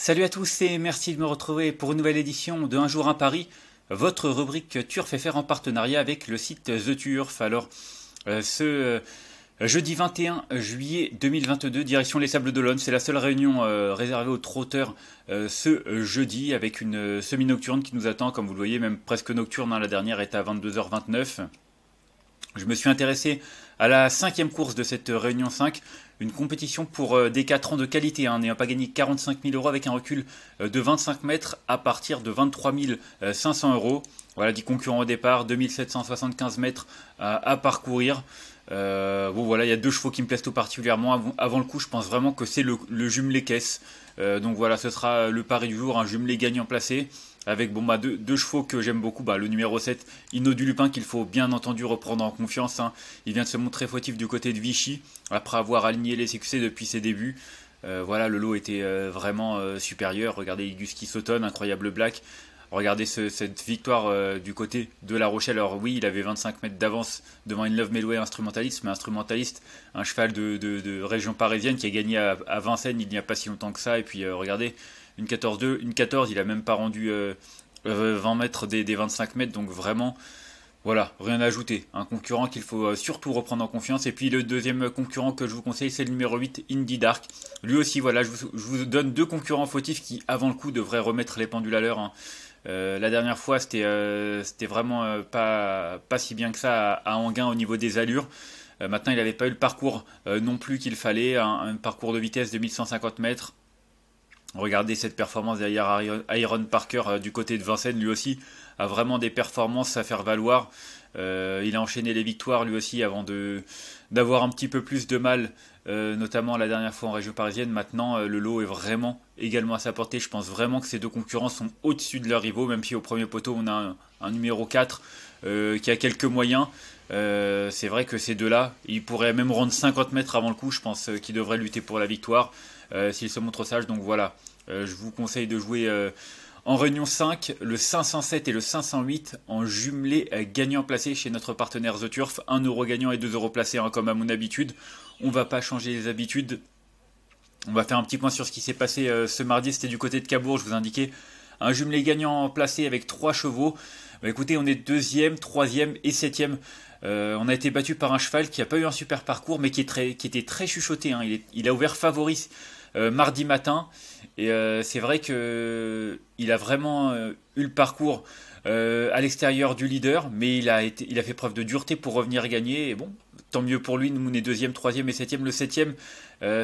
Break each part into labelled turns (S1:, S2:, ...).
S1: Salut à tous et merci de me retrouver pour une nouvelle édition de Un jour à Paris, votre rubrique Turf FR en partenariat avec le site The Turf. Alors, euh, ce euh, jeudi 21 juillet 2022, direction les Sables d'Olonne, c'est la seule réunion euh, réservée aux trotteurs ce jeudi avec une semi-nocturne qui nous attend, comme vous le voyez, même presque nocturne, hein. la dernière est à 22h29. Je me suis intéressé à la cinquième course de cette euh, Réunion 5, une compétition pour euh, des 4 ans de qualité, hein, n'ayant pas gagné 45 000 euros avec un recul euh, de 25 mètres à partir de 23 500 euros. Voilà, dit concurrents au départ, 2775 mètres à parcourir. Euh, bon voilà, il y a deux chevaux qui me plaisent tout particulièrement. Avant, le coup, je pense vraiment que c'est le, jumelé caisse. Euh, donc voilà, ce sera le pari du jour, un jumelé gagnant placé. Avec bon, bah, deux, chevaux que j'aime beaucoup, bah, le numéro 7, Inno du Lupin, qu'il faut bien entendu reprendre en confiance. Hein. Il vient de se montrer fautif du côté de Vichy, après avoir aligné les succès depuis ses débuts. Euh, voilà, le lot était vraiment supérieur. Regardez Igus qui s'automne, incroyable black. Regardez cette victoire euh, du côté de La Rochelle. Alors oui, il avait 25 mètres d'avance devant une Love mélouée instrumentaliste, mais instrumentaliste, un cheval de, région parisienne qui a gagné à, Vincennes il n'y a pas si longtemps que ça. Et puis euh, regardez, une 14-2, une 14, il a même pas rendu 20 euh, mètres des, 25 mètres, donc vraiment... Voilà, rien à ajouter. Un concurrent qu'il faut surtout reprendre en confiance. Et puis le deuxième concurrent que je vous conseille, c'est le numéro 8, Indie Dark. Lui aussi, voilà, je vous, donne deux concurrents fautifs qui, avant le coup, devraient remettre les pendules à l'heure. Hein. Euh, la dernière fois, c'était euh, vraiment euh, pas, si bien que ça à, à au niveau des allures. maintenant, il n'avait pas eu le parcours non plus qu'il fallait, un, parcours de vitesse de 1150 mètres. Regardez cette performance derrière Iron Parker du côté de Vincennes, lui aussi a vraiment des performances à faire valoir. Euh, il a enchaîné les victoires lui aussi avant de d'avoir un petit peu plus de mal, euh, notamment la dernière fois en région parisienne. Maintenant, euh, le lot est vraiment également à sa portée. Je pense vraiment que ces deux concurrents sont au-dessus de leurs rivaux, même si au premier poteau, on a un, numéro 4 qui a quelques moyens. c'est vrai que ces deux-là, ils pourraient même rendre 50 mètres avant le coup, je pense, qu'ils devraient lutter pour la victoire s'ils se montrent sages. Donc voilà, je vous conseille de jouer en réunion 5, le 507 et le 508 en jumelé euh, gagnant placé chez notre partenaire The Turf. 1 euro gagnant et 2 euros placé. Hein, comme à mon habitude. On va pas changer les habitudes. On va faire un petit point sur ce qui s'est passé euh, ce mardi. C'était du côté de Cabourg, je vous indiquais. Un jumelé gagnant placé avec 3 chevaux. Bah, écoutez, on est deuxième, troisième et septième. Euh, on a été battu par un cheval qui n'a pas eu un super parcours, mais qui, était très chuchoté. Hein. Il, a ouvert favoris euh, mardi matin. Et euh, c'est vrai qu'il a vraiment eu le parcours à l'extérieur du leader, mais il a, il a fait preuve de dureté pour revenir gagner. Et bon, tant mieux pour lui. Nous, on est deuxième, troisième et septième. Le septième,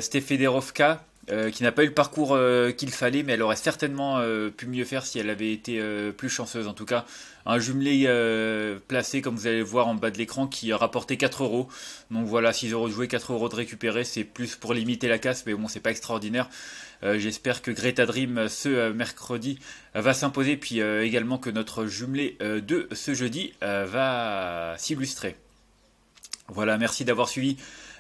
S1: c'était Federovka euh, qui n'a pas eu le parcours euh, qu'il fallait, mais elle aurait certainement euh, pu mieux faire si elle avait été plus chanceuse. En tout cas, un jumelé placé, comme vous allez le voir en bas de l'écran, qui a rapporté 4 euros. Donc voilà, 6 euros de jouer, 4 euros de récupérer, c'est plus pour limiter la casse, mais bon, c'est pas extraordinaire. J'espère que Greta Dream ce mercredi va s'imposer, puis également que notre jumelé de ce jeudi va s'illustrer. Voilà, merci d'avoir suivi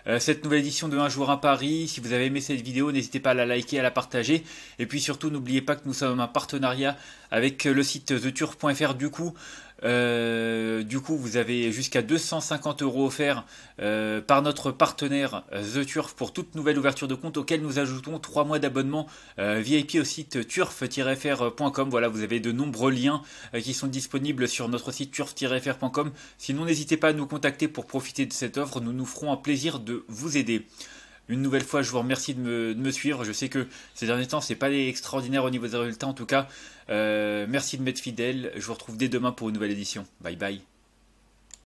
S1: euh, cette nouvelle édition de Un jour à Paris. Si vous avez aimé cette vidéo, n'hésitez pas à la liker, à la partager. Et puis surtout, n'oubliez pas que nous sommes en partenariat avec euh, le site theturf.fr du coup. Euh, du coup, vous avez jusqu'à 250 euros offerts par notre partenaire The Turf pour toute nouvelle ouverture de compte auquel nous ajoutons 3 mois d'abonnement VIP au site turf-fr.com. Voilà, vous avez de nombreux liens qui sont disponibles sur notre site turf-fr.com. Sinon, n'hésitez pas à nous contacter pour profiter de cette offre. Nous nous ferons un plaisir de vous aider. Une nouvelle fois, je vous remercie de me, suivre. Je sais que ces derniers temps, c'est pas extraordinaire au niveau des résultats. En tout cas, euh, merci de m'être fidèle. Je vous retrouve dès demain pour une nouvelle édition. Bye bye.